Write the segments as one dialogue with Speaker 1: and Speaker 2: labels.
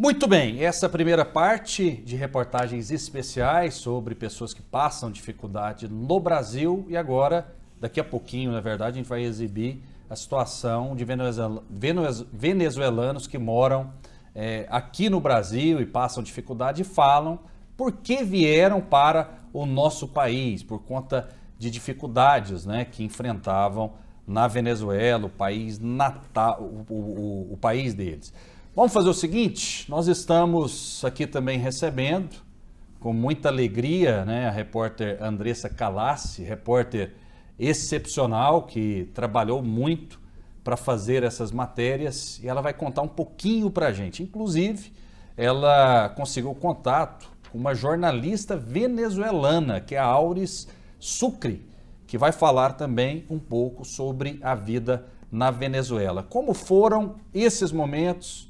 Speaker 1: Muito bem, essa primeira parte de reportagens especiais sobre pessoas que passam dificuldade no Brasil e agora, daqui a pouquinho, na verdade, a gente vai exibir a situação de venezuelanos que moram é, aqui no Brasil e passam dificuldade e falam por que vieram para o nosso país por conta de dificuldades né, que enfrentavam na Venezuela, o país natal, o, o, o país deles. Vamos fazer o seguinte: nós estamos aqui também recebendo, com muita alegria, né, a repórter Andressa Calassi, repórter excepcional que trabalhou muito para fazer essas matérias e ela vai contar um pouquinho para a gente. Inclusive, ela conseguiu contato com uma jornalista venezuelana, que é a Aures Sucre, que vai falar também um pouco sobre a vida na Venezuela. Como foram esses momentos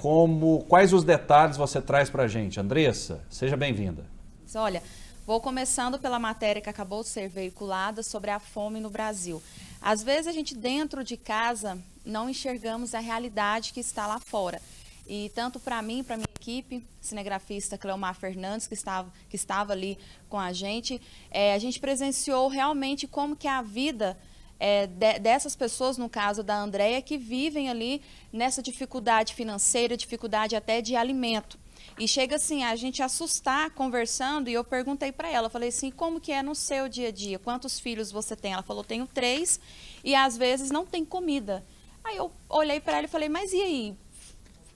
Speaker 1: como quais os detalhes você traz para a gente. Andressa, seja bem-vinda.
Speaker 2: Olha, vou começando pela matéria que acabou de ser veiculada sobre a fome no Brasil. Às vezes a gente dentro de casa não enxergamos a realidade que está lá fora. E tanto para mim, para minha equipe, cinegrafista Cleomar Fernandes, que estava, que estava ali com a gente, é, a gente presenciou realmente como que a vida é, de, dessas pessoas, no caso da Andréia, que vivem ali nessa dificuldade financeira, dificuldade até de alimento. E chega assim, a gente assustar conversando, e eu perguntei para ela, falei assim, como que é no seu dia a dia? Quantos filhos você tem? Ela falou, tenho três, e às vezes não tem comida. Aí eu olhei para ela e falei, mas e aí?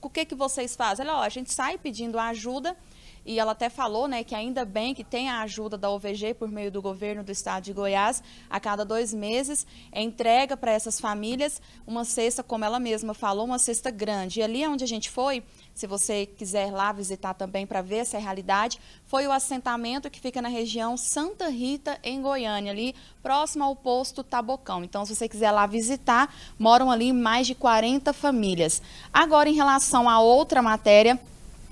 Speaker 2: O que que vocês fazem? Ela, ó, a gente sai pedindo ajuda, e ela até falou né, que ainda bem que tem a ajuda da OVG por meio do governo do estado de Goiás, a cada dois meses é entrega para essas famílias uma cesta, como ela mesma falou, uma cesta grande. E ali é onde a gente foi, se você quiser lá visitar também para ver essa realidade, foi o assentamento que fica na região Santa Rita, em Goiânia, ali próximo ao posto Tabocão. Então, se você quiser lá visitar, moram ali mais de 40 famílias. Agora, em relação a outra matéria,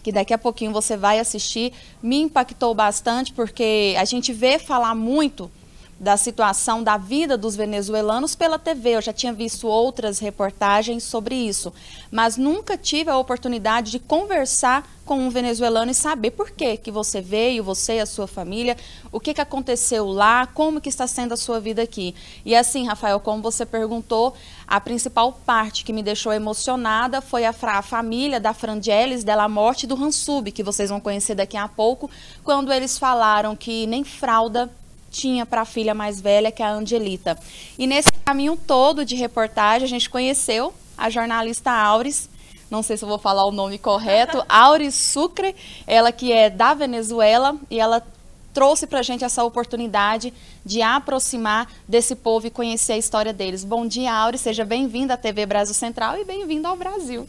Speaker 2: que daqui a pouquinho você vai assistir, me impactou bastante porque a gente vê falar muito da situação da vida dos venezuelanos pela TV. Eu já tinha visto outras reportagens sobre isso, mas nunca tive a oportunidade de conversar com um venezuelano e saber por que que você veio, você e a sua família, o que que aconteceu lá, como que está sendo a sua vida aqui. E assim, Rafael, como você perguntou, a principal parte que me deixou emocionada foi a, a família da Frangielis, dela morte do Hansub, que vocês vão conhecer daqui a pouco, quando eles falaram que nem fralda tinha para a filha mais velha, que é a Angelita. E nesse caminho todo de reportagem, a gente conheceu a jornalista Aures, não sei se eu vou falar o nome correto, Aures Sucre, ela que é da Venezuela e ela trouxe para a gente essa oportunidade de aproximar desse povo e conhecer a história deles.
Speaker 3: Bom dia, Aure, seja bem-vinda à TV Brasil Central e bem-vinda ao Brasil.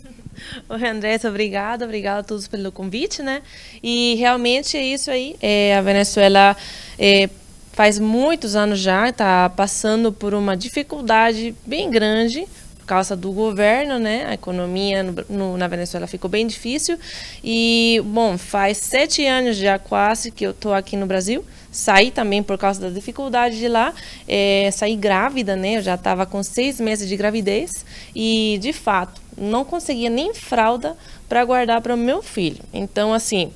Speaker 3: Oi, Andressa, obrigada, obrigada a todos pelo convite, né? E realmente é isso aí, é, a Venezuela... É, faz muitos anos já, está passando por uma dificuldade bem grande por causa do governo, né? A economia no, no, na Venezuela ficou bem difícil. E, bom, faz sete anos já quase que eu estou aqui no Brasil. Saí também por causa da dificuldade de lá. É, saí grávida, né? Eu já estava com seis meses de gravidez. E, de fato, não conseguia nem fralda para guardar para o meu filho. Então, assim,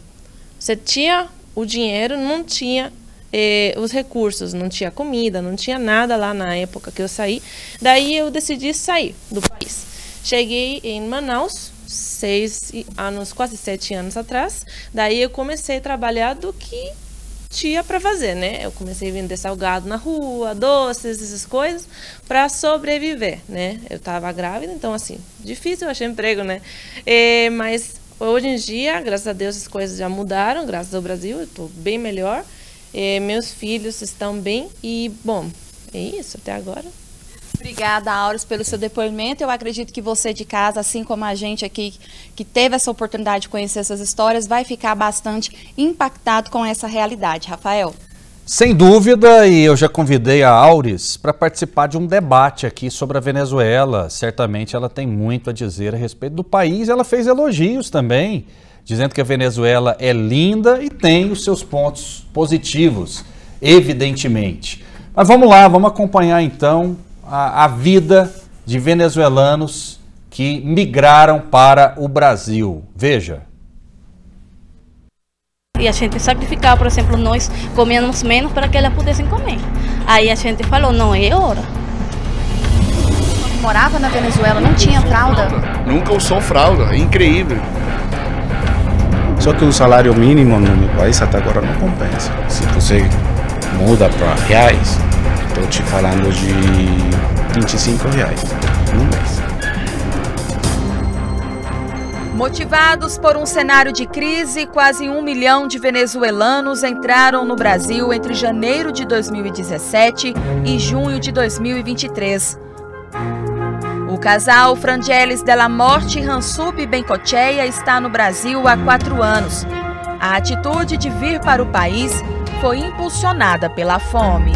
Speaker 3: você tinha o dinheiro, não tinha eh, os recursos, não tinha comida, não tinha nada lá na época que eu saí. Daí eu decidi sair do país. Cheguei em Manaus, seis anos, quase sete anos atrás. Daí eu comecei a trabalhar do que tinha para fazer, né? Eu comecei a vender salgado na rua, doces, essas coisas, para sobreviver, né? Eu estava grávida, então assim, difícil achar emprego, né? Eh, mas hoje em dia, graças a Deus, as coisas já mudaram, graças ao Brasil, eu estou bem melhor. É, meus filhos estão bem e, bom, é isso até agora. Obrigada,
Speaker 2: Auris, pelo seu depoimento. Eu acredito que você de casa, assim como a gente aqui, que teve essa oportunidade de conhecer essas histórias, vai ficar bastante impactado com essa realidade, Rafael.
Speaker 1: Sem dúvida, e eu já convidei a Auris para participar de um debate aqui sobre a Venezuela. Certamente ela tem muito a dizer a respeito do país, ela fez elogios também dizendo que a Venezuela é linda e tem os seus pontos positivos, evidentemente. Mas vamos lá, vamos acompanhar então a, a vida de venezuelanos que migraram para o Brasil. Veja.
Speaker 4: E a gente sacrificava, por exemplo, nós comíamos menos para que elas pudessem comer. Aí a gente falou, não é hora. morava na Venezuela, não tinha fralda?
Speaker 5: Nunca usou fralda, é incrível.
Speaker 6: Só que o salário mínimo no meu país até agora não compensa. Se você muda para reais, estou te falando de 25 reais no mês.
Speaker 2: Motivados por um cenário de crise, quase um milhão de venezuelanos entraram no Brasil entre janeiro de 2017 e junho de 2023. O casal Frangeles Della Morte e Hansub está no Brasil há quatro anos. A atitude de vir para o país foi
Speaker 4: impulsionada pela fome.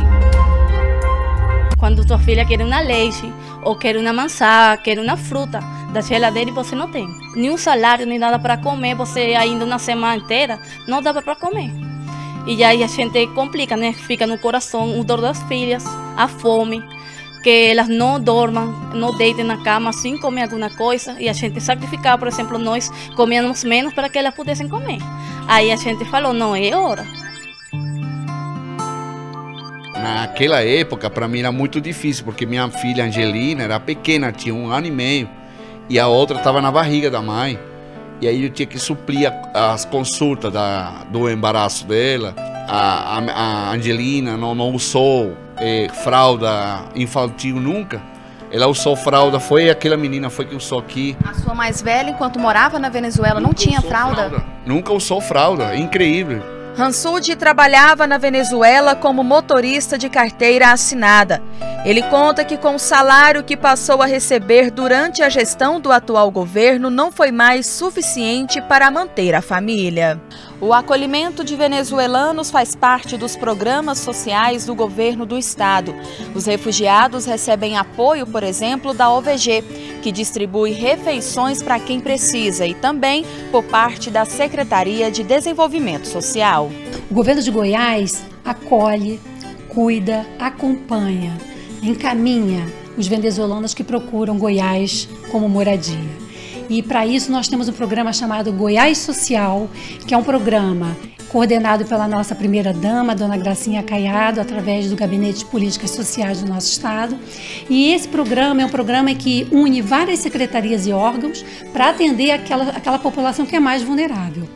Speaker 4: Quando sua filha quer uma leite, ou quer uma maçã, quer uma fruta, da geladeira e você não tem. Nenhum salário, nem nada para comer, você ainda uma semana inteira não dava para comer. E aí a gente complica, né? Fica no coração o dor das filhas, a fome que elas não dormam, não deitem na cama sem assim comer alguma coisa e a gente sacrificava, por exemplo, nós comíamos menos para que elas pudessem comer. Aí a gente falou, não é hora.
Speaker 5: Naquela época, para mim era muito difícil, porque minha filha Angelina era pequena, tinha um ano e meio, e a outra estava na barriga da mãe. E aí eu tinha que suplir as consultas da, do embaraço dela. A, a, a Angelina não, não usou é, fralda infantil nunca. Ela usou fralda, foi aquela menina, foi que usou aqui. A
Speaker 2: sua mais velha, enquanto morava na Venezuela, nunca não tinha fralda? fralda?
Speaker 5: Nunca usou fralda, incrível.
Speaker 2: Hansud trabalhava na Venezuela como motorista de carteira assinada ele conta que com o salário que passou a receber durante a gestão do atual governo não foi mais suficiente para manter a família. O acolhimento de venezuelanos faz parte dos programas sociais do governo do estado. Os refugiados recebem apoio, por exemplo, da OVG, que distribui refeições para quem precisa e também por parte da Secretaria de Desenvolvimento Social. O governo de Goiás acolhe, cuida, acompanha encaminha os venezuelanos que procuram Goiás como moradia. E para isso nós temos um programa chamado Goiás Social, que é um programa coordenado pela nossa primeira dama, dona Gracinha Caiado, através do Gabinete de Políticas Sociais do nosso estado. E esse programa é um programa que une várias secretarias e órgãos para atender aquela, aquela população que é mais vulnerável.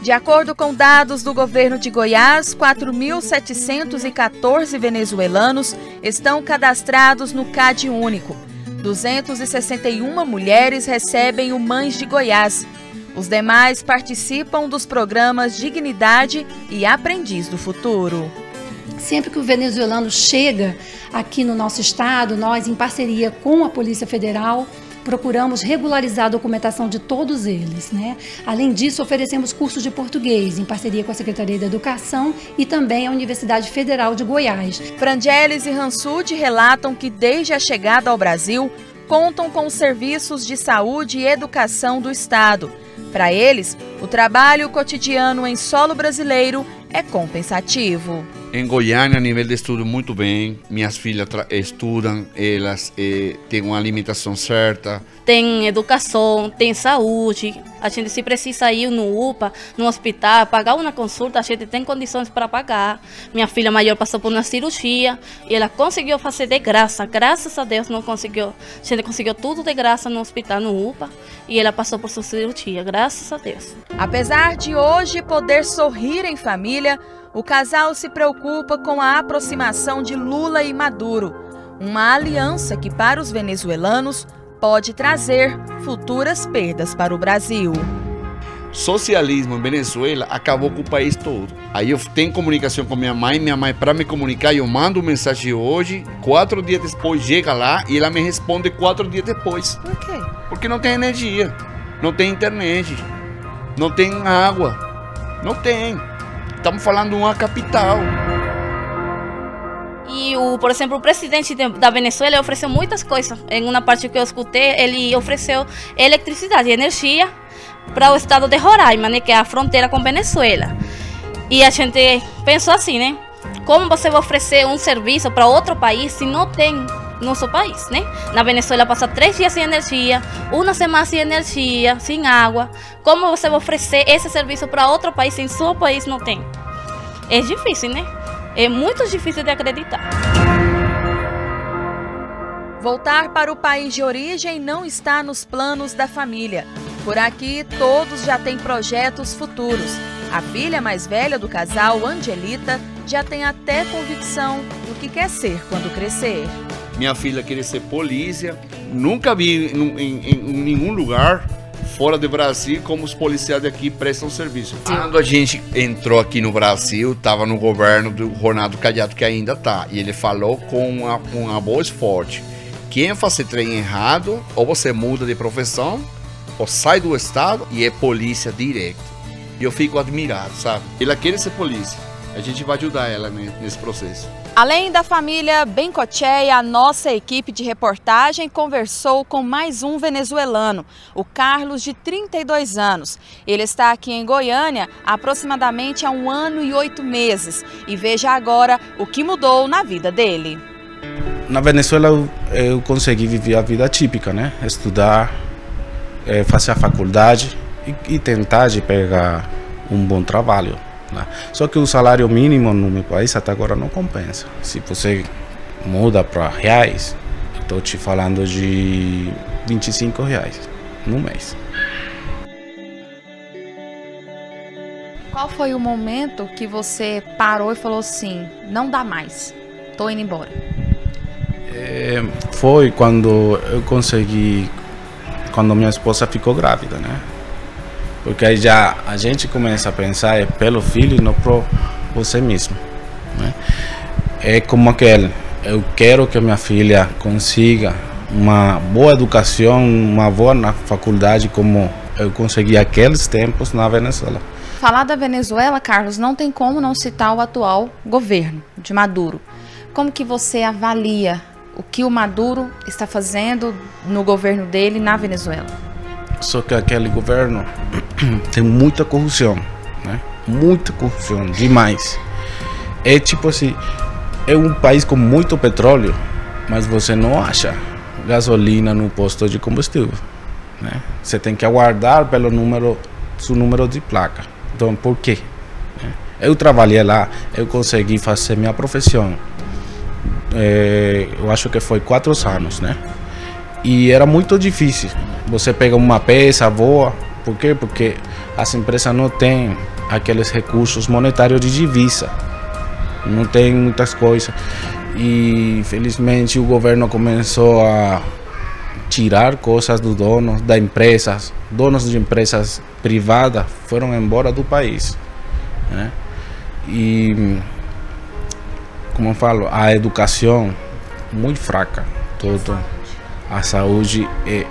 Speaker 2: De acordo com dados do governo de Goiás, 4.714 venezuelanos estão cadastrados no CAD único. 261 mulheres recebem o Mães de Goiás. Os demais participam dos programas Dignidade e Aprendiz do Futuro. Sempre que o venezuelano chega aqui no nosso estado, nós, em parceria com a Polícia Federal, procuramos regularizar a documentação de todos eles. Né? Além disso, oferecemos cursos de português em parceria com a Secretaria da Educação e também a Universidade Federal de Goiás. Frangeles e Hansud relatam que desde a chegada ao Brasil contam com os serviços de saúde e educação do Estado. Para eles, o trabalho cotidiano em solo brasileiro é compensativo
Speaker 5: em Goiânia, a nível de estudo, muito bem. Minhas filhas estudam, elas eh, têm uma alimentação certa.
Speaker 4: Tem educação, tem saúde. A gente se precisa ir no UPA, no hospital, pagar uma consulta, a gente tem condições para pagar. Minha filha maior passou por uma cirurgia e ela conseguiu fazer de graça. Graças a Deus não conseguiu. A gente conseguiu tudo de graça no hospital, no UPA, e ela passou por sua cirurgia, graças a Deus. Apesar de hoje poder sorrir em família, o casal se
Speaker 2: preocupa com a aproximação de Lula e Maduro, uma aliança que, para os venezuelanos, pode trazer futuras perdas para o Brasil.
Speaker 5: Socialismo em Venezuela acabou com o país todo. Aí eu tenho comunicação com minha mãe, minha mãe para me comunicar, eu mando mensagem hoje, quatro dias depois chega lá e ela me responde quatro dias depois. Por quê? Porque não tem energia, não tem internet, não tem água, não tem. Estamos falando de uma capital.
Speaker 4: E, o, por exemplo, o presidente da Venezuela ofereceu muitas coisas. Em uma parte que eu escutei, ele ofereceu eletricidade e energia para o estado de Roraima, né, que é a fronteira com Venezuela. E a gente pensou assim, né? Como você vai oferecer um serviço para outro país se não tem nosso país, né? Na Venezuela passa três dias sem energia, uma semana sem energia, sem água. Como você vai oferecer esse serviço para outro país se em seu país não tem? É difícil, né? É muito difícil de acreditar.
Speaker 2: Voltar para o país de origem não está nos planos da família. Por aqui, todos já têm projetos futuros. A filha mais velha do casal, Angelita, já tem até convicção do que quer ser quando crescer.
Speaker 5: Minha filha queria ser polícia. Nunca vi em, em, em nenhum lugar fora do Brasil como os policiais daqui prestam serviço. Quando a gente entrou aqui no Brasil, estava no governo do Ronaldo Caiado, que ainda está, e ele falou com uma, uma voz forte: quem fazer trem errado, ou você muda de profissão, ou sai do estado e é polícia direto. E eu fico admirado, sabe? Ele quer ser polícia a gente vai ajudar ela nesse processo.
Speaker 2: Além da família Bencocheia, a nossa equipe de reportagem conversou com mais um venezuelano, o Carlos, de 32 anos. Ele está aqui em Goiânia aproximadamente há um ano e oito meses. E veja agora o que mudou na vida dele.
Speaker 6: Na Venezuela eu, eu consegui viver a vida típica, né? Estudar, é, fazer a faculdade e, e tentar de pegar um bom trabalho. Né? Só que o salário mínimo no meu país até agora não compensa. Se você muda para reais, estou te falando de 25 reais no mês.
Speaker 2: Qual foi o momento que você parou e falou assim, não dá mais, tô indo embora?
Speaker 6: É, foi quando eu consegui, quando minha esposa ficou grávida, né? Porque aí já a gente começa a pensar é pelo filho e não pro você mesmo. Né? É como aquele, eu quero que minha filha consiga uma boa educação, uma boa na faculdade como eu consegui aqueles tempos na Venezuela.
Speaker 2: Falar da Venezuela, Carlos, não tem como não citar o atual governo de Maduro. Como que você avalia o que o Maduro está fazendo no governo dele na Venezuela?
Speaker 6: Só que aquele governo tem muita corrupção, né? Muita corrupção, demais. É tipo assim, é um país com muito petróleo, mas você não acha gasolina no posto de combustível, né? Você tem que aguardar pelo número, seu número de placa. Então, por quê? Né? Eu trabalhei lá, eu consegui fazer minha profissão. É, eu acho que foi quatro anos, né? E era muito difícil. Você pega uma peça, voa, por quê? Porque as empresas não têm aqueles recursos monetários de divisa. Não tem muitas coisas. E felizmente o governo começou a tirar coisas do dono da empresas, Donos de empresas privadas foram embora do país. Né? ¿eh? E como eu falo, a educação muito fraca. Todo. A saúde é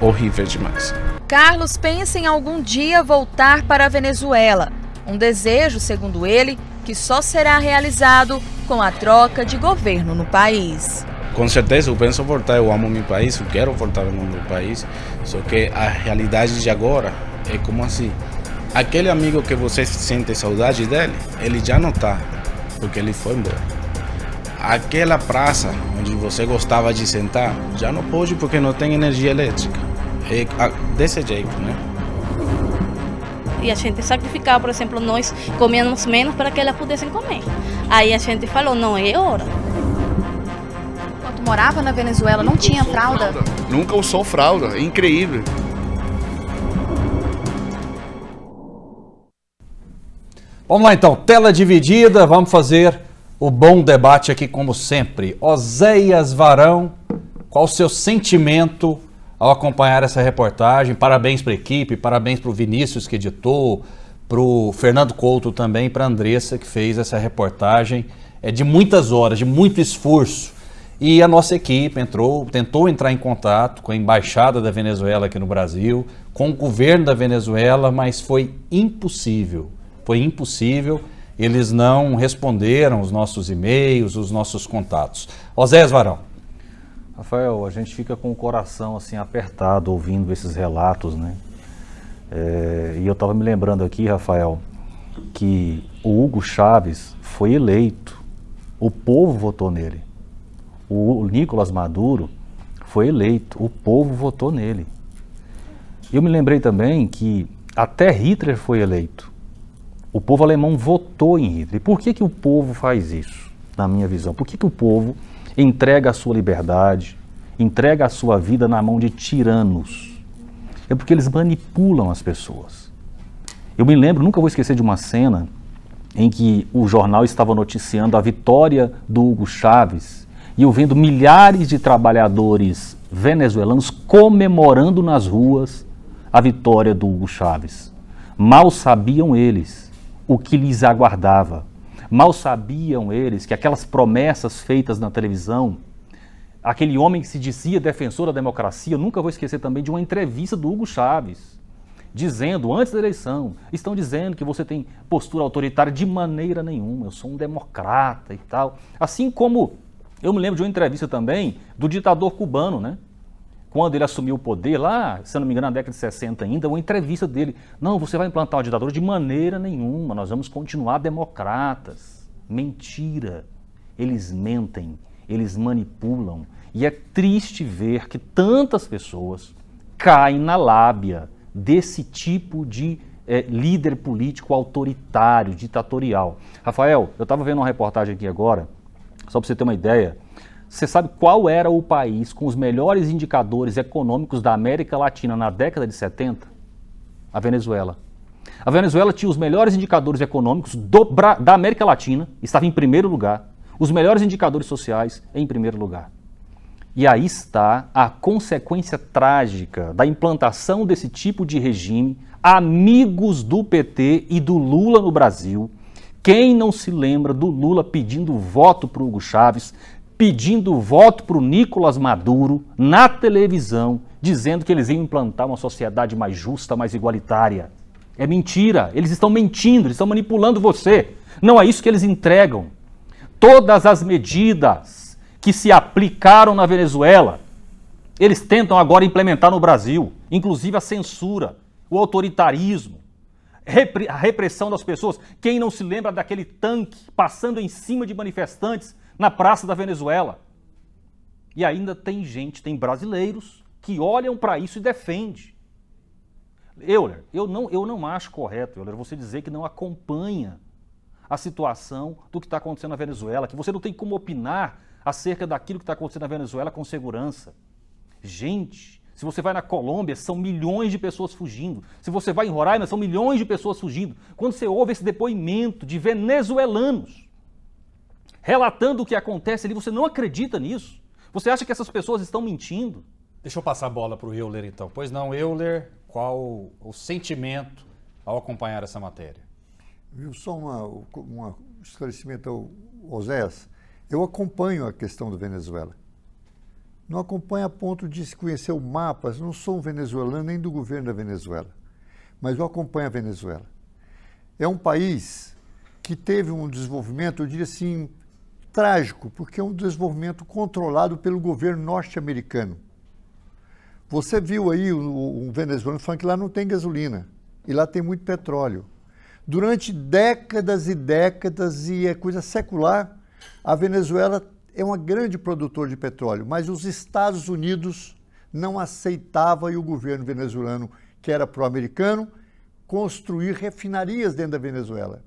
Speaker 6: horrível demais.
Speaker 2: Carlos pensa em algum dia voltar para a Venezuela. Um desejo, segundo ele, que só será realizado com a troca de governo no país.
Speaker 6: Com certeza, eu penso voltar, eu amo meu país, eu quero voltar ao meu país, só que a realidade de agora é como assim. Aquele amigo que você sente saudade dele, ele já não está, porque ele foi embora. Aquela praça onde você gostava de sentar, já não pode porque não tem energia elétrica é, desse jeito, né?
Speaker 4: E a gente sacrificava, por exemplo, nós comíamos menos para que elas pudessem comer. Aí a gente falou, não é hora. Quando morava na Venezuela, não Nunca tinha fralda? fralda?
Speaker 5: Nunca usou fralda, é incrível.
Speaker 1: Vamos lá então, tela dividida, vamos fazer o bom debate aqui como sempre. Oséias Varão, qual o seu sentimento ao acompanhar essa reportagem. Parabéns para a equipe, parabéns para o Vinícius que editou, para o Fernando Couto também, para a Andressa que fez essa reportagem. É de muitas horas, de muito esforço. E a nossa equipe entrou, tentou entrar em contato com a embaixada da Venezuela aqui no Brasil, com o governo da Venezuela, mas foi impossível. Foi impossível. Eles não responderam os nossos e-mails, os nossos contatos. Osés Varão.
Speaker 7: Rafael, a gente fica com o coração assim apertado ouvindo esses relatos, né? É, e eu estava me lembrando aqui, Rafael, que o Hugo Chaves foi eleito, o povo votou nele. O Nicolas Maduro foi eleito, o povo votou nele. Eu me lembrei também que até Hitler foi eleito. O povo alemão votou em Hitler. Por que, que o povo faz isso, na minha visão? Por que, que o povo entrega a sua liberdade, entrega a sua vida na mão de tiranos. É porque eles manipulam as pessoas. Eu me lembro, nunca vou esquecer de uma cena em que o jornal estava noticiando a vitória do Hugo Chávez e eu vendo milhares de trabalhadores venezuelanos comemorando nas ruas a vitória do Hugo Chávez. Mal sabiam eles o que lhes aguardava Mal sabiam eles que aquelas promessas feitas na televisão, aquele homem que se dizia defensor da democracia, nunca vou esquecer também de uma entrevista do Hugo Chaves, dizendo antes da eleição, estão dizendo que você tem postura autoritária de maneira nenhuma, eu sou um democrata e tal. Assim como eu me lembro de uma entrevista também do ditador cubano, né? quando ele assumiu o poder, lá, se não me engano, na década de 60 ainda, uma entrevista dele. Não, você vai implantar uma ditadura de maneira nenhuma, nós vamos continuar democratas. Mentira. Eles mentem, eles manipulam. E é triste ver que tantas pessoas caem na lábia desse tipo de é, líder político autoritário, ditatorial. Rafael, eu estava vendo uma reportagem aqui agora, só para você ter uma ideia você sabe qual era o país com os melhores indicadores econômicos da América Latina na década de 70? A Venezuela. A Venezuela tinha os melhores indicadores econômicos do, da América Latina, estava em primeiro lugar. Os melhores indicadores sociais em primeiro lugar. E aí está a consequência trágica da implantação desse tipo de regime, amigos do PT e do Lula no Brasil. Quem não se lembra do Lula pedindo voto para Hugo Chávez, pedindo voto para o Nicolas Maduro na televisão, dizendo que eles iam implantar uma sociedade mais justa, mais igualitária. É mentira, eles estão mentindo, eles estão manipulando você. Não é isso que eles entregam. Todas as medidas que se aplicaram na Venezuela, eles tentam agora implementar no Brasil, inclusive a censura, o autoritarismo, a repressão das pessoas. Quem não se lembra daquele tanque passando em cima de manifestantes na Praça da Venezuela. E ainda tem gente, tem brasileiros que olham para isso e defende. Euler, eu não, eu não acho correto, Euler, você dizer que não acompanha a situação do que está acontecendo na Venezuela, que você não tem como opinar acerca daquilo que está acontecendo na Venezuela com segurança. Gente, se você vai na Colômbia, são milhões de pessoas fugindo. Se você vai em Roraima, são milhões de pessoas fugindo. Quando você ouve esse depoimento de venezuelanos relatando o que acontece ali, você não acredita nisso? Você acha que essas pessoas estão mentindo? Deixa eu passar a bola para o Euler então. Pois não, Euler, qual o sentimento
Speaker 1: ao acompanhar essa matéria?
Speaker 8: Viu só um esclarecimento ao Oséias? Eu acompanho a questão do Venezuela. Não acompanho a ponto de conhecer o mapa, não sou um venezuelano nem do governo da Venezuela, mas eu acompanho a Venezuela. É um país que teve um desenvolvimento, eu diria assim, trágico, porque é um desenvolvimento controlado pelo governo norte-americano. Você viu aí o venezuelano falando que lá não tem gasolina e lá tem muito petróleo. Durante décadas e décadas, e é coisa secular, a Venezuela é uma grande produtora de petróleo, mas os Estados Unidos não aceitava e o governo venezuelano, que era pro-americano, construir refinarias dentro da Venezuela.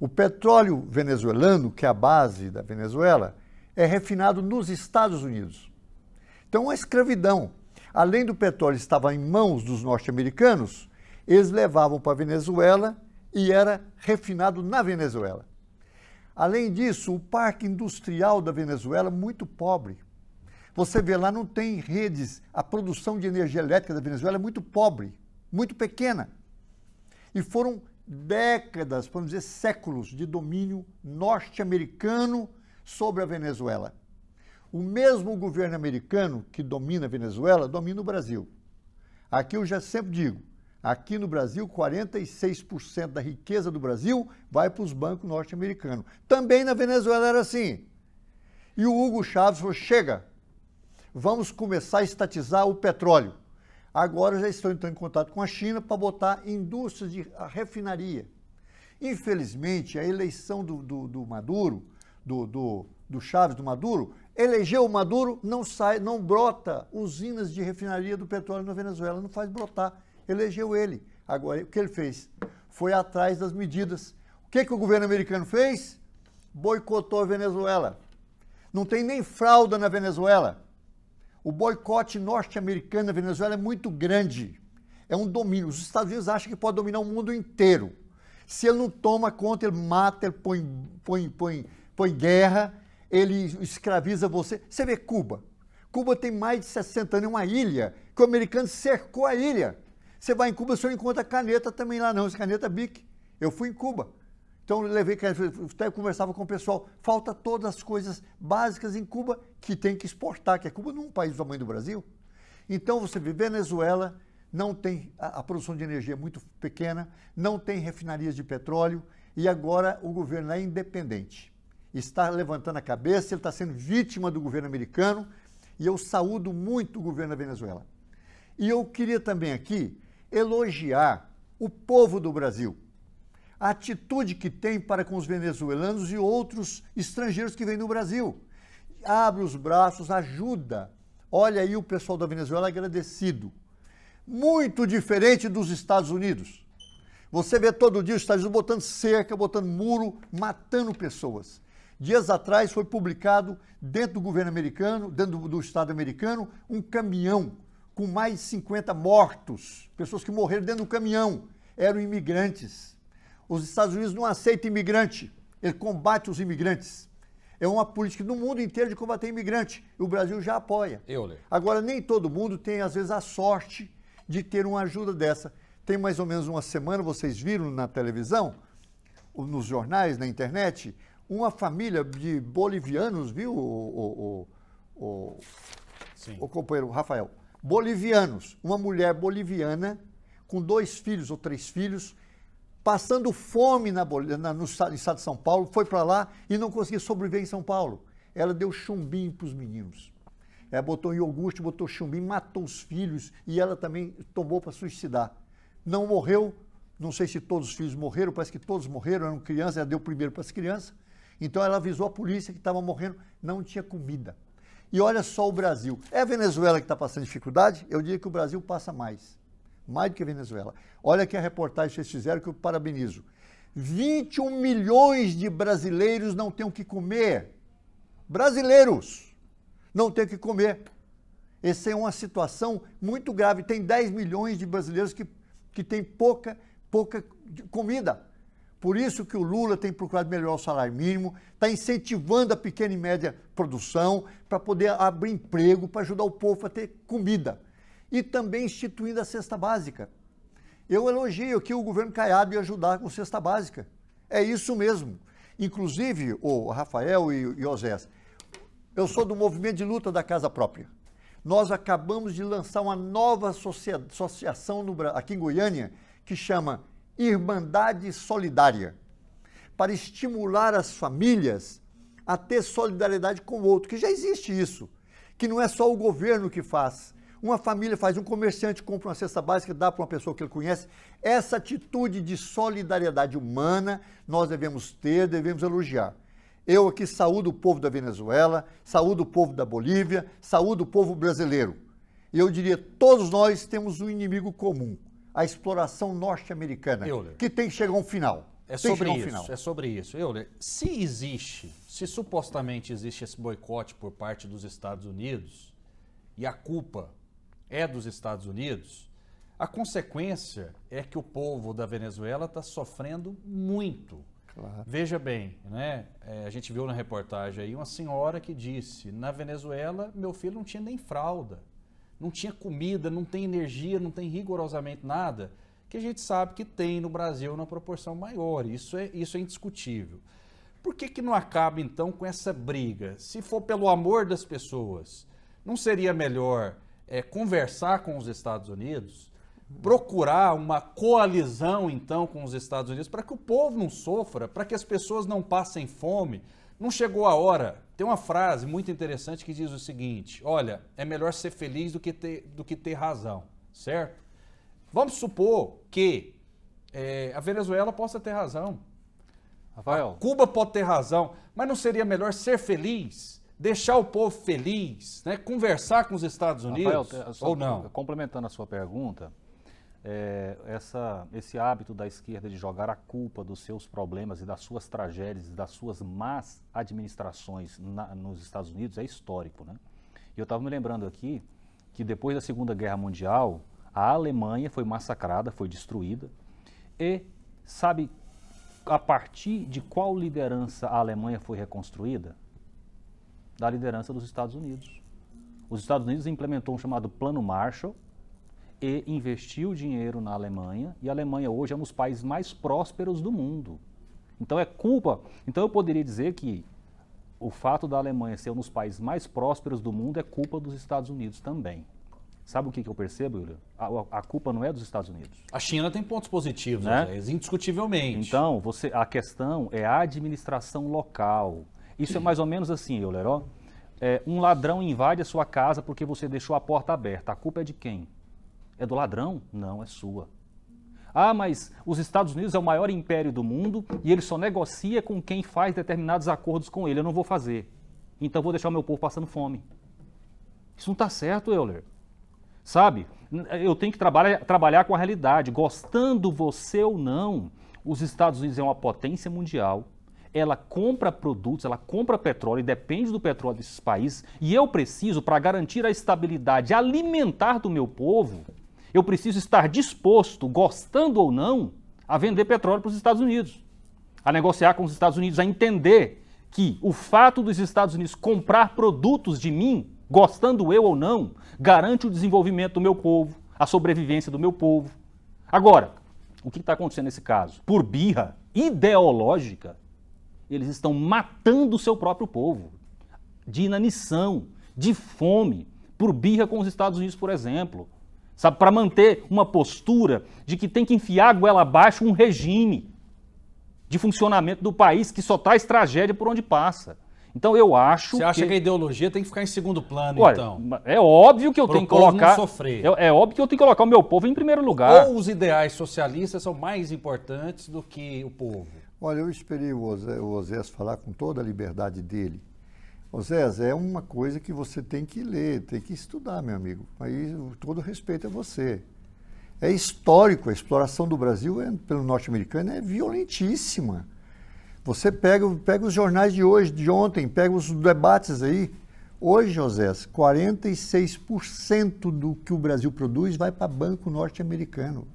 Speaker 8: O petróleo venezuelano, que é a base da Venezuela, é refinado nos Estados Unidos. Então, a escravidão, além do petróleo estava em mãos dos norte-americanos, eles levavam para a Venezuela e era refinado na Venezuela. Além disso, o parque industrial da Venezuela é muito pobre. Você vê lá não tem redes, a produção de energia elétrica da Venezuela é muito pobre, muito pequena. E foram décadas, podemos dizer séculos, de domínio norte-americano sobre a Venezuela. O mesmo governo americano que domina a Venezuela domina o Brasil. Aqui eu já sempre digo: aqui no Brasil, 46% da riqueza do Brasil vai para os bancos norte-americanos. Também na Venezuela era assim. E o Hugo Chávez falou: chega, vamos começar a estatizar o petróleo. Agora já estão entrando em contato com a China para botar indústrias de refinaria. Infelizmente, a eleição do, do, do Maduro, do, do, do Chaves do Maduro, elegeu o Maduro, não sai, não brota usinas de refinaria do petróleo na Venezuela, não faz brotar. Elegeu ele. Agora, o que ele fez? Foi atrás das medidas. O que, que o governo americano fez? Boicotou a Venezuela. Não tem nem fralda na Venezuela. O boicote norte-americano à Venezuela é muito grande. É um domínio. Os Estados Unidos acham que pode dominar o mundo inteiro. Se ele não toma conta, ele mata, ele põe, põe, põe, põe guerra, ele escraviza você. Você vê Cuba. Cuba tem mais de 60 anos, é uma ilha, que o americano cercou a ilha. Você vai em Cuba, você não encontra caneta também lá não, caneta é BIC. Eu fui em Cuba. Então eu levei até conversava com o pessoal, falta todas as coisas básicas em Cuba que tem que exportar, que é Cuba não é um país do tamanho do Brasil. Então você vê Venezuela não tem a, a produção de energia é muito pequena, não tem refinarias de petróleo e agora o governo é independente. Está levantando a cabeça, ele está sendo vítima do governo americano e eu saúdo muito o governo da Venezuela. E eu queria também aqui elogiar o povo do Brasil a atitude que tem para com os venezuelanos e outros estrangeiros que vêm no Brasil. Abre os braços, ajuda. Olha aí o pessoal da Venezuela agradecido. Muito diferente dos Estados Unidos. Você vê todo dia os Estados Unidos botando cerca, botando muro, matando pessoas. Dias atrás foi publicado dentro do governo americano, dentro do Estado americano, um caminhão com mais de 50 mortos, pessoas que morreram dentro do caminhão, eram imigrantes. Os Estados Unidos não aceitam imigrante, ele combate os imigrantes. É uma política no mundo inteiro de combater imigrante. E o Brasil já apoia. Euler. Agora, nem todo mundo tem, às vezes, a sorte de ter uma ajuda dessa. Tem mais ou menos uma semana, vocês viram na televisão, nos jornais, na internet, uma família de bolivianos, viu, o, o, o, o companheiro Rafael? Bolivianos. Uma mulher boliviana com dois filhos ou três filhos passando fome na, na, no estado de São Paulo, foi para lá e não conseguia sobreviver em São Paulo. Ela deu chumbinho para os meninos. Ela botou iogurte, botou chumbinho, matou os filhos e ela também tomou para suicidar. Não morreu, não sei se todos os filhos morreram, parece que todos morreram, eram crianças, ela deu primeiro para as crianças. Então ela avisou a polícia que estava morrendo, não tinha comida. E olha só o Brasil. É a Venezuela que está passando dificuldade? Eu diria que o Brasil passa mais mais do que a Venezuela. Olha que a reportagem que vocês fizeram que eu parabenizo. 21 milhões de brasileiros não têm o que comer. Brasileiros não têm o que comer. Essa é uma situação muito grave. Tem 10 milhões de brasileiros que, que têm pouca, pouca comida. Por isso que o Lula tem procurado melhorar o salário mínimo, está incentivando a pequena e média produção para poder abrir emprego, para ajudar o povo a ter comida e também instituindo a cesta básica. Eu elogio que o governo Caiado e ajudar com cesta básica. É isso mesmo. Inclusive, o Rafael e, o Zés, eu sou do movimento de luta da casa própria. Nós acabamos de lançar uma nova associação no, aqui em Goiânia que chama Irmandade Solidária, para estimular as famílias a ter solidariedade com o outro, que já existe isso, que não é só o governo que faz, uma família faz, um comerciante compra uma cesta básica e dá para uma pessoa que ele conhece. Essa atitude de solidariedade humana nós devemos ter, devemos elogiar. Eu aqui saúdo o povo da Venezuela, saúdo o povo da Bolívia, saúdo o povo brasileiro. E eu diria, todos nós temos um inimigo comum, a exploração norte-americana, que tem que chegar a um final. É sobre isso, final.
Speaker 1: é sobre isso. Euler, se existe, se supostamente existe esse boicote por parte dos Estados Unidos, e a culpa é dos Estados Unidos, a consequência é que o povo da Venezuela está sofrendo muito. Claro. Veja bem, né? É, a gente viu na reportagem aí uma senhora que disse: na Venezuela meu filho não tinha nem fralda, não tinha comida, não tem energia, não tem rigorosamente nada, que a gente sabe que tem no Brasil na proporção maior. Isso é, isso é indiscutível. Por que, que não acaba então com essa briga? Se for pelo amor das pessoas, não seria melhor é, conversar com os Estados Unidos, procurar uma coalizão então com os Estados Unidos para que o povo não sofra, para que as pessoas não passem fome. Não chegou a hora. Tem uma frase muito interessante que diz o seguinte: olha, é melhor ser feliz do que ter, do que ter razão, certo? Vamos supor que é, a Venezuela possa ter razão. Rafael. Cuba pode ter razão, mas não seria melhor ser feliz? deixar o povo feliz, né? conversar com os Estados Unidos Rafael, ou não?
Speaker 7: Complementando a sua pergunta, é, essa, esse hábito da esquerda de jogar a culpa dos seus problemas e das suas tragédias, das suas más administrações na, nos Estados Unidos é histórico. Né? E eu estava me lembrando aqui que depois da Segunda Guerra Mundial, a Alemanha foi massacrada, foi destruída. E sabe a partir de qual liderança a Alemanha foi reconstruída? da liderança dos Estados Unidos. Os Estados Unidos implementou um chamado Plano Marshall e investiu dinheiro na Alemanha, e a Alemanha hoje é um dos países mais prósperos do mundo. Então é culpa. Então eu poderia dizer que o fato da Alemanha ser um dos países mais prósperos do mundo é culpa dos Estados Unidos também. Sabe o que, que eu percebo, William? A, a, culpa não é dos Estados Unidos. A China tem pontos positivos, né? indiscutivelmente. Então, você, a questão é a administração local. Isso é mais ou menos assim, Euler, ó. É, um ladrão invade a sua casa porque você deixou a porta aberta. A culpa é de quem? É do ladrão? Não, é sua. Ah, mas os Estados Unidos é o maior império do mundo e ele só negocia com quem faz determinados acordos com ele. Eu não vou fazer. Então vou deixar o meu povo passando fome. Isso não está certo, Euler. Sabe? Eu tenho que trabalhar, trabalhar com a realidade. Gostando você ou não, os Estados Unidos é uma potência mundial ela compra produtos, ela compra petróleo e depende do petróleo desses países, e eu preciso, para garantir a estabilidade alimentar do meu povo, eu preciso estar disposto, gostando ou não, a vender petróleo para os Estados Unidos, a negociar com os Estados Unidos, a entender que o fato dos Estados Unidos comprar produtos de mim, gostando eu ou não, garante o desenvolvimento do meu povo, a sobrevivência do meu povo. Agora, o que está acontecendo nesse caso? Por birra ideológica, eles estão matando o seu próprio povo de inanição, de fome, por birra com os Estados Unidos, por exemplo. Sabe, para manter uma postura de que tem que enfiar a goela abaixo um regime de funcionamento do país que só traz tragédia por onde passa. Então eu acho. Você acha que, que
Speaker 1: a ideologia tem que ficar em segundo plano, Olha, então?
Speaker 7: É óbvio que
Speaker 1: eu Pro tenho que colocar. sofrer.
Speaker 8: É, é, óbvio que eu tenho que colocar o meu povo em primeiro lugar.
Speaker 1: Ou os ideais socialistas são mais importantes do que o povo?
Speaker 8: Olha, eu esperei o Osés falar com toda a liberdade dele. Osés, é uma coisa que você tem que ler, tem que estudar, meu amigo. Aí todo respeito a você. É histórico, a exploração do Brasil é, pelo norte-americano é violentíssima. Você pega, pega os jornais de hoje, de ontem, pega os debates aí. Hoje, José, 46% do que o Brasil produz vai para banco norte-americano.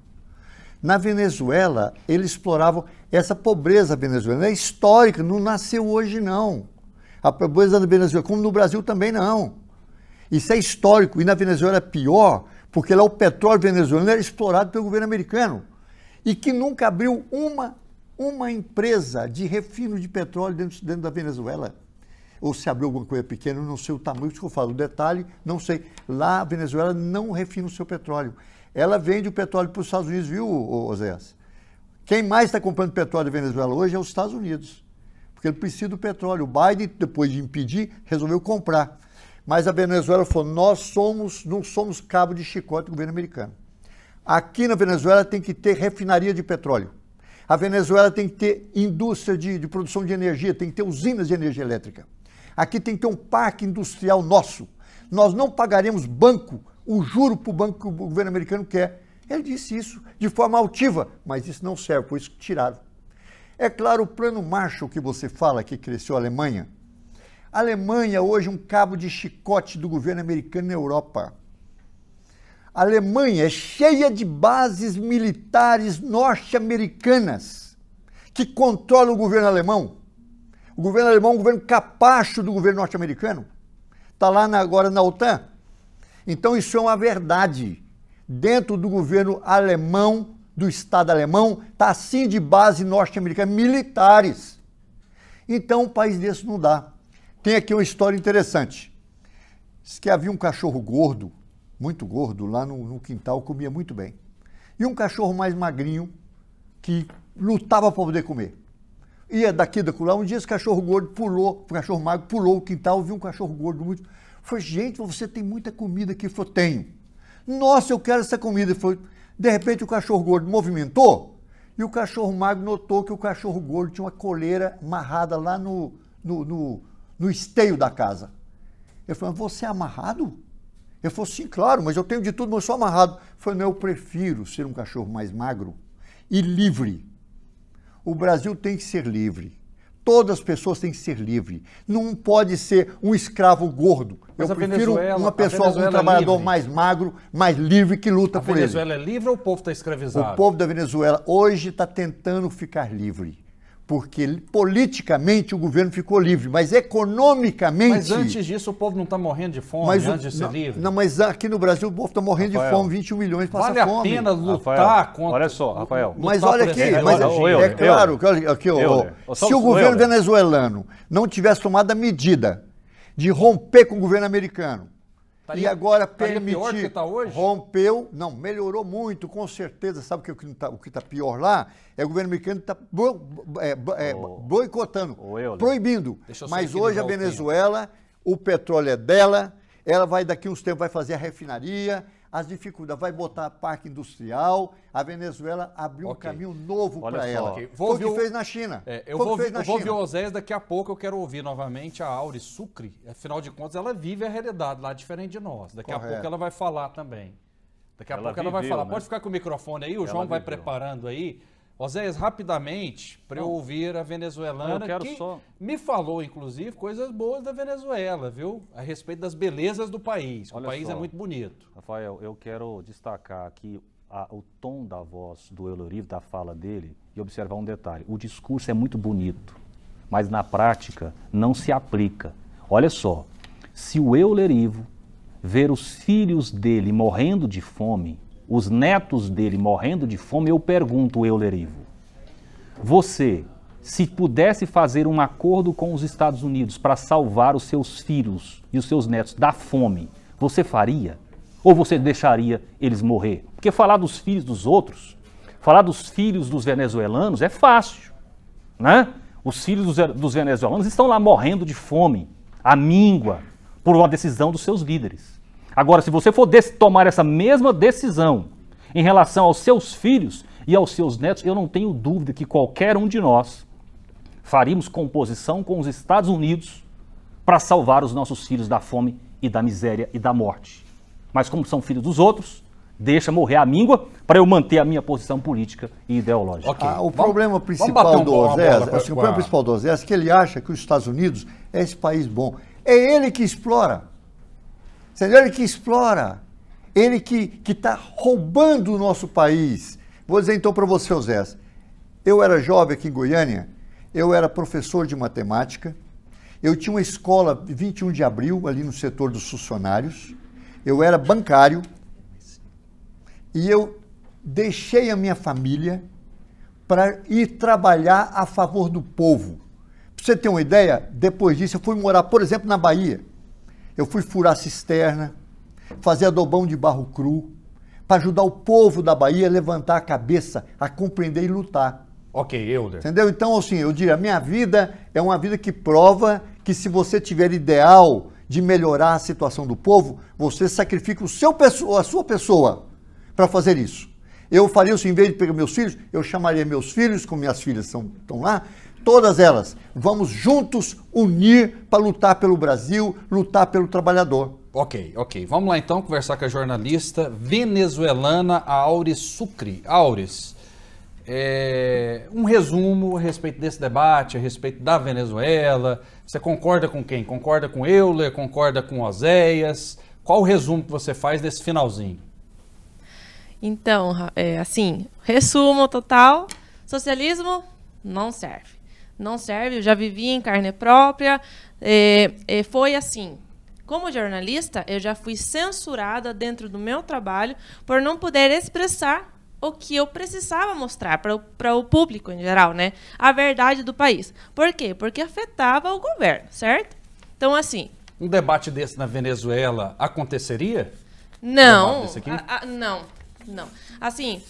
Speaker 8: Na Venezuela, eles exploravam essa pobreza venezuelana. É histórica, não nasceu hoje, não. A pobreza da Venezuela, como no Brasil também não. Isso é histórico. E na Venezuela é pior, porque lá o petróleo venezuelano era explorado pelo governo americano. E que nunca abriu uma, uma empresa de refino de petróleo dentro, dentro da Venezuela ou se abriu alguma coisa pequena, não sei o tamanho, que eu falo, o detalhe, não sei. Lá a Venezuela não refina o seu petróleo. Ela vende o petróleo para os Estados Unidos, viu, Osés? Quem mais está comprando petróleo da Venezuela hoje é os Estados Unidos, porque ele precisa do petróleo. O Biden, depois de impedir, resolveu comprar. Mas a Venezuela falou: nós somos, não somos cabo de chicote do governo americano. Aqui na Venezuela tem que ter refinaria de petróleo. A Venezuela tem que ter indústria de, de produção de energia, tem que ter usinas de energia elétrica. Aqui tem que ter um parque industrial nosso. Nós não pagaremos banco o juro para o banco que o governo americano quer. Ele disse isso de forma altiva, mas isso não serve, por isso que tiraram. É claro, o plano Marshall que você fala que cresceu a Alemanha. A Alemanha hoje é um cabo de chicote do governo americano na Europa. A Alemanha é cheia de bases militares norte-americanas que controlam o governo alemão. O governo alemão é um governo capacho do governo norte-americano. Está lá na, agora na OTAN então, isso é uma verdade. Dentro do governo alemão, do Estado alemão, está assim de base norte-americana, militares. Então, um país desse não dá. Tem aqui uma história interessante. Diz que havia um cachorro gordo, muito gordo, lá no, no quintal, comia muito bem. E um cachorro mais magrinho, que lutava para poder comer. Ia daqui, daqui lá. Um dia esse cachorro gordo pulou, o cachorro magro pulou o quintal, viu um cachorro gordo muito falou, gente, você tem muita comida aqui. Ele falou, tenho. Nossa, eu quero essa comida. Ele falou, de repente o cachorro gordo movimentou e o cachorro magro notou que o cachorro gordo tinha uma coleira amarrada lá no, no, no, no esteio da casa. Ele falou, você é amarrado? Eu falou, sim, claro, mas eu tenho de tudo, mas eu sou amarrado. Ele falou, não, eu prefiro ser um cachorro mais magro e livre. O Brasil tem que ser livre. Todas as pessoas têm que ser livres. Não pode ser um escravo gordo. Mas eu prefiro uma pessoa, um é trabalhador é mais magro, mais livre, que luta a por ele. A Venezuela
Speaker 1: é livre ou o povo está escravizado? O povo
Speaker 8: da Venezuela hoje está tentando ficar livre porque politicamente o governo ficou livre, mas economicamente. Mas antes disso, o povo não está morrendo de fome mas antes o, de ser não, livre. Não, mas aqui no Brasil o povo está morrendo Rafael, de fome, 21 milhões passa vale fome. Vale a pena lutar Rafael,
Speaker 7: contra. Olha só, Rafael. Mas olha aqui, mas, eu, é, claro, aqui, ó, se o governo
Speaker 8: venezuelano não tivesse tomado a medida de romper com o governo americano, e agora permitir. Tá rompeu, não, melhorou muito, com certeza. Sabe o que está tá pior lá? É o governo americano está é, é, boicotando, proibindo. Mas hoje a Venezuela, o petróleo é dela, ela vai daqui uns tempos vai fazer a refinaria, as dificuldades, vai botar parque industrial. A Venezuela abriu okay. um caminho novo para ela. Okay. Vou Foi o que fez na China. É, eu Foi vou, fez na eu China. vou ver o
Speaker 1: Oséias daqui a pouco, eu quero ouvir novamente a Aure Sucre. Afinal de contas, ela vive a realidade lá, diferente de nós. Daqui Correto. a pouco ela vai falar também. Daqui a ela pouco viveu, ela vai falar. Né? Pode ficar com o microfone aí, o ela João vai viveu. preparando aí. Oséias, rapidamente, para eu ouvir a venezuelana, eu que só... me falou, inclusive, coisas boas da Venezuela, viu? A respeito das belezas do país.
Speaker 7: Olha o país é só, é muito bonito. Rafael, eu quero destacar aqui a, o tom da voz do Eulerivo da fala dele, e observar um detalhe. O discurso é muito bonito, mas na prática não se aplica. Olha só, se o Eulerivo ver os filhos dele morrendo de fome, os netos dele morrendo de fome, eu pergunto, Eulerivo, você, se pudesse fazer um acordo com os Estados Unidos para salvar os seus filhos e os seus netos da fome, você faria? Ou você deixaria eles morrer? Porque falar dos filhos dos outros, falar dos filhos dos venezuelanos é fácil, né? Os filhos dos, dos venezuelanos estão lá morrendo de fome, à míngua, por uma decisão dos seus líderes. Agora, se você for tomar essa mesma decisão em relação aos seus filhos e aos seus netos, eu não tenho dúvida que qualquer um de nós faríamos composição com os Estados Unidos para salvar os nossos filhos da fome e da miséria e da morte. Mas como são filhos dos outros, deixa morrer a míngua para eu manter a minha posição política e ideológica.
Speaker 8: Okay. Ah, o, vamos, problema principal um do Osés, assim, o problema principal do é que ele acha que os Estados Unidos é esse país bom. É ele que explora. Senhor, Ele que explora, ele que está roubando o nosso país. Vou dizer então para você, José. eu era jovem aqui em Goiânia, eu era professor de matemática, eu tinha uma escola 21 de abril ali no setor dos funcionários, eu era bancário e eu deixei a minha família para ir trabalhar a favor do povo. Para você ter uma ideia, depois disso eu fui morar, por exemplo, na Bahia. Eu fui furar cisterna, fazer adobão de barro cru, para ajudar o povo da Bahia a levantar a cabeça, a compreender e lutar.
Speaker 1: Ok, Helder.
Speaker 8: Entendeu? Então, assim, eu diria, minha vida é uma vida que prova que se você tiver ideal de melhorar a situação do povo, você sacrifica o seu pessoa, a sua pessoa para fazer isso. Eu faria isso, assim, em vez de pegar meus filhos, eu chamaria meus filhos, como minhas filhas estão lá, todas elas. Vamos juntos unir para lutar pelo Brasil, lutar pelo trabalhador.
Speaker 1: Ok, ok. Vamos lá então conversar com a jornalista venezuelana Aures Sucre. Aures, é, um resumo a respeito desse debate, a respeito da Venezuela. Você concorda com quem? Concorda com Euler? Concorda com Oséias? Qual o resumo que você faz desse finalzinho?
Speaker 3: Então, é, assim, resumo total: socialismo não serve não serve, eu já vivi em carne própria. É, é, foi assim. Como jornalista, eu já fui censurada dentro do meu trabalho por não poder expressar o que eu precisava mostrar para o, público em geral, né? A verdade do país. Por quê? Porque afetava o governo, certo? Então, assim.
Speaker 1: Um debate desse na Venezuela aconteceria?
Speaker 3: Não. Um a, a, não, não. Assim,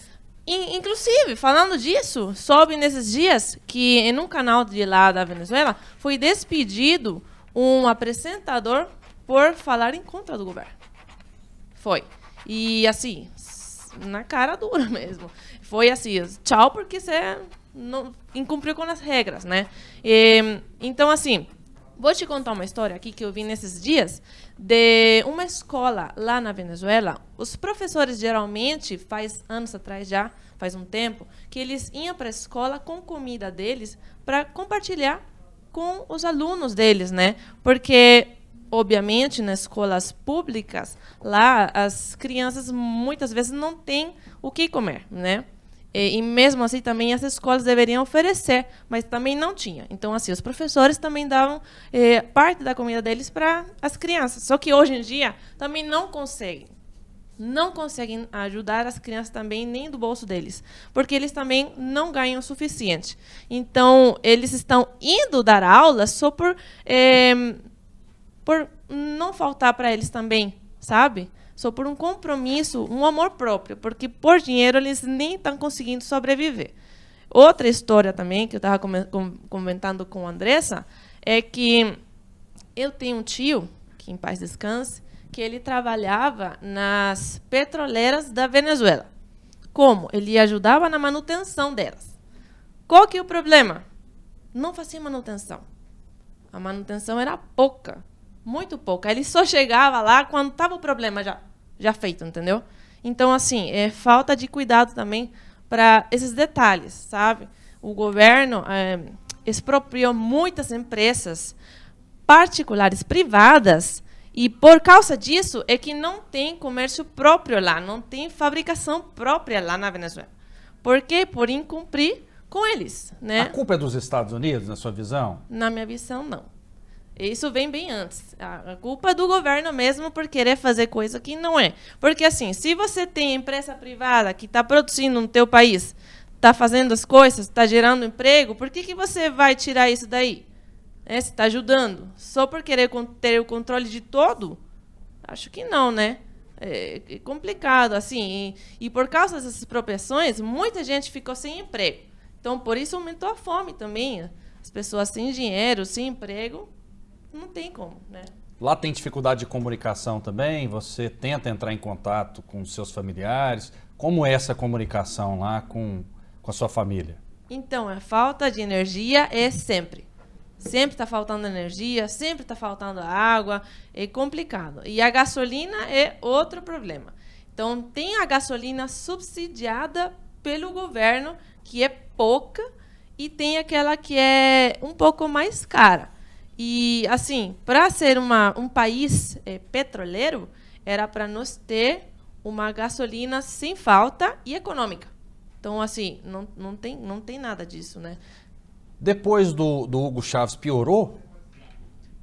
Speaker 3: Inclusive, falando disso, soube nesses dias que em um canal de lá da Venezuela foi despedido um apresentador por falar em contra do governo. Foi. E assim, na cara dura mesmo. Foi assim, tchau porque você não incumpriu com as regras, né? E, então, assim, Vou te contar uma história aqui que eu vi nesses dias de uma escola lá na Venezuela. Os professores geralmente faz anos atrás já, faz um tempo, que eles iam para a escola com comida deles para compartilhar com os alunos deles, né? Porque obviamente nas escolas públicas lá as crianças muitas vezes não têm o que comer, né? E, e, mesmo assim, também as escolas deveriam oferecer, mas também não tinha. Então, assim, os professores também davam eh, parte da comida deles para as crianças. Só que hoje em dia também não conseguem. Não conseguem ajudar as crianças também, nem do bolso deles, porque eles também não ganham o suficiente. Então, eles estão indo dar aula só por, eh, por não faltar para eles também, sabe? só por um compromisso, um amor próprio, porque por dinheiro eles nem estão conseguindo sobreviver. Outra história também que eu estava comentando com a Andressa é que eu tenho um tio, que em paz descanse, que ele trabalhava nas petroleiras da Venezuela. Como? Ele ajudava na manutenção delas. Qual que é o problema? Não fazia manutenção. A manutenção era pouca. Muito pouca. Ele só chegava lá quando estava o problema já, já feito, entendeu? Então, assim, é falta de cuidado também para esses detalhes, sabe? O governo é, expropriou muitas empresas particulares, privadas, e por causa disso é que não tem comércio próprio lá, não tem fabricação própria lá na Venezuela. Por quê? Por incumprir com eles, né?
Speaker 1: A culpa é dos Estados Unidos, na sua visão?
Speaker 3: Na minha visão, não. Isso vem bem antes. A culpa é do governo mesmo por querer fazer coisa que não é. Porque assim, se você tem empresa privada que está produzindo no teu país, está fazendo as coisas, está gerando emprego, por que, que você vai tirar isso daí? É, né, você está ajudando? Só por querer ter o controle de todo? Acho que não, né? É, é complicado, assim. E, e por causa dessas expropriações, muita gente ficou sem emprego. Então, por isso aumentou a fome também. As pessoas sem dinheiro, sem emprego, não tem como, né?
Speaker 1: Lá tem dificuldade de comunicação também? Você tenta entrar em contato com seus familiares? Como é essa comunicação lá com, com a sua família?
Speaker 3: Então, a é falta de energia é sempre. Sempre está faltando energia, sempre está faltando água, é complicado. E a gasolina é outro problema. Então, tem a gasolina subsidiada pelo governo, que é pouca, e tem aquela que é um pouco mais cara. E, assim, para ser uma, um país é, petroleiro, era para nós ter uma gasolina sem falta e econômica. Então, assim, não, não, tem, não tem nada disso, né?
Speaker 1: Depois do, do Hugo Chaves, piorou?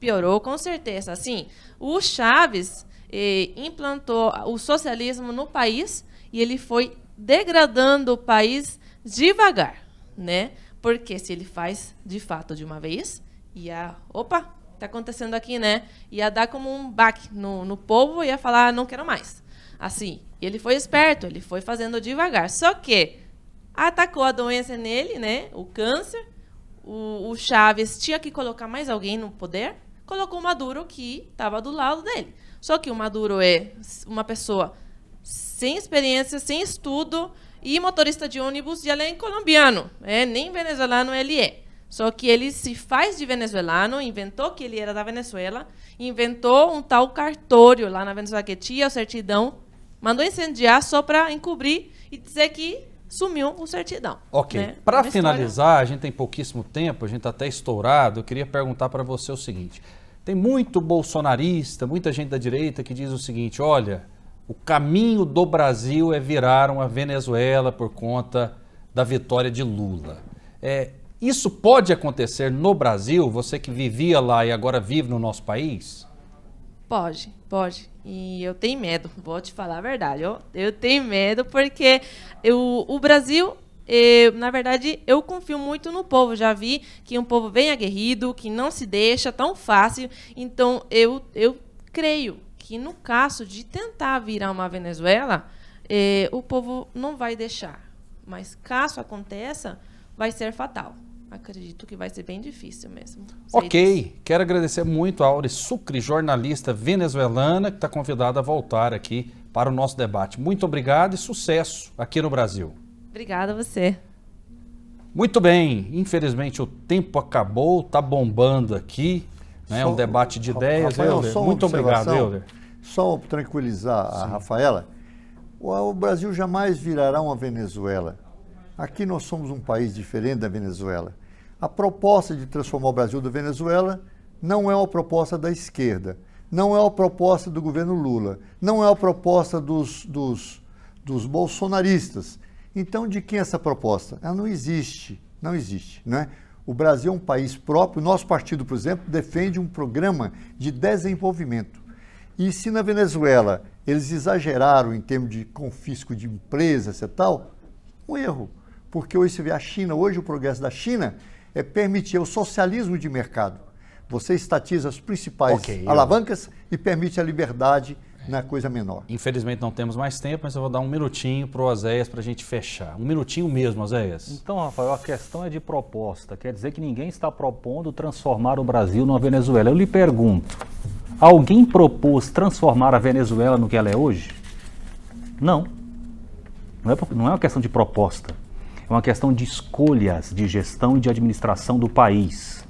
Speaker 3: Piorou, com certeza. Assim, o Chaves eh, implantou o socialismo no país e ele foi degradando o país devagar, né? Porque se ele faz de fato de uma vez, ia. Opa, tá acontecendo aqui, né? Ia dar como um baque no, no povo, ia falar, ah, não quero mais. Assim, ele foi esperto, ele foi fazendo devagar. Só que atacou a doença nele, né? O câncer. O, o Chaves tinha que colocar mais alguém no poder. Colocou o Maduro que estava do lado dele. Só que o Maduro é uma pessoa sem experiência, sem estudo e motorista de ônibus e além colombiano, é, nem venezuelano ele é. Só que ele se faz de venezuelano, inventou que ele era da Venezuela, inventou um tal cartório lá na Venezuela que tinha o certidão, mandou incendiar só para encobrir e dizer que sumiu o certidão. Ok. Né? Para finalizar,
Speaker 1: a gente tem pouquíssimo tempo, a gente está até estourado, eu queria perguntar para você o seguinte. Tem muito bolsonarista, muita gente da direita que diz o seguinte, olha, o caminho do Brasil é virar uma Venezuela por conta da vitória de Lula. É, isso pode acontecer no Brasil, você que vivia lá e agora vive no nosso país?
Speaker 3: Pode, pode. E eu tenho medo, vou te falar a verdade. Eu, eu tenho medo porque eu, o Brasil eu, eh, na verdade, eu confio muito no povo. Já vi que um povo bem aguerrido, que não se deixa tão fácil. Então, eu, eu creio que no caso de tentar virar uma Venezuela, eh, o povo não vai deixar. Mas caso aconteça, vai ser fatal. Acredito que vai ser bem difícil mesmo.
Speaker 1: Ok, disso. quero agradecer muito a Aure Sucre, jornalista venezuelana, que está convidada a voltar aqui para o nosso debate. Muito obrigado e sucesso aqui no Brasil.
Speaker 3: Obrigada a você.
Speaker 1: Muito bem, infelizmente o tempo acabou, está bombando aqui,
Speaker 8: né? É só, um debate de ideias. Rafael, muito obrigado, Euler. Só tranquilizar Sim. a Rafaela, o Brasil jamais virará uma Venezuela. Aqui nós somos um país diferente da Venezuela. A proposta de transformar o Brasil da Venezuela não é uma proposta da esquerda, não é uma proposta do governo Lula, não é uma proposta dos, dos, dos bolsonaristas. Então, de quem é essa proposta? Ela não existe, não existe. Né? O Brasil é um país próprio, nosso partido, por exemplo, defende um programa de desenvolvimento. E se na Venezuela eles exageraram em termos de confisco de empresas e tal, um erro. Porque hoje você vê a China, hoje o progresso da China é permitir o socialismo de mercado. Você estatiza as principais okay, alavancas eu... e permite a liberdade na coisa menor.
Speaker 1: Infelizmente não temos mais tempo, mas eu vou dar um minutinho para o Azeias para a gente fechar. Um minutinho mesmo, Azeias.
Speaker 7: Então, Rafael, a questão é de proposta. Quer dizer que ninguém está propondo transformar o Brasil numa Venezuela. Eu lhe pergunto, alguém propôs transformar a Venezuela no que ela é hoje? Não. Não é, não é uma questão de proposta. É uma questão de escolhas de gestão e de administração do país.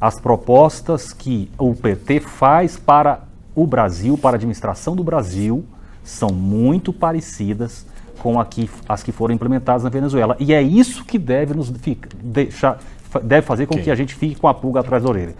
Speaker 7: As propostas que o PT faz para o Brasil, para a administração do Brasil, são muito parecidas com aqui, as que foram implementadas na Venezuela. E é isso que deve nos fica, deixar, deve fazer com okay. que a gente fique com a pulga atrás da orelha.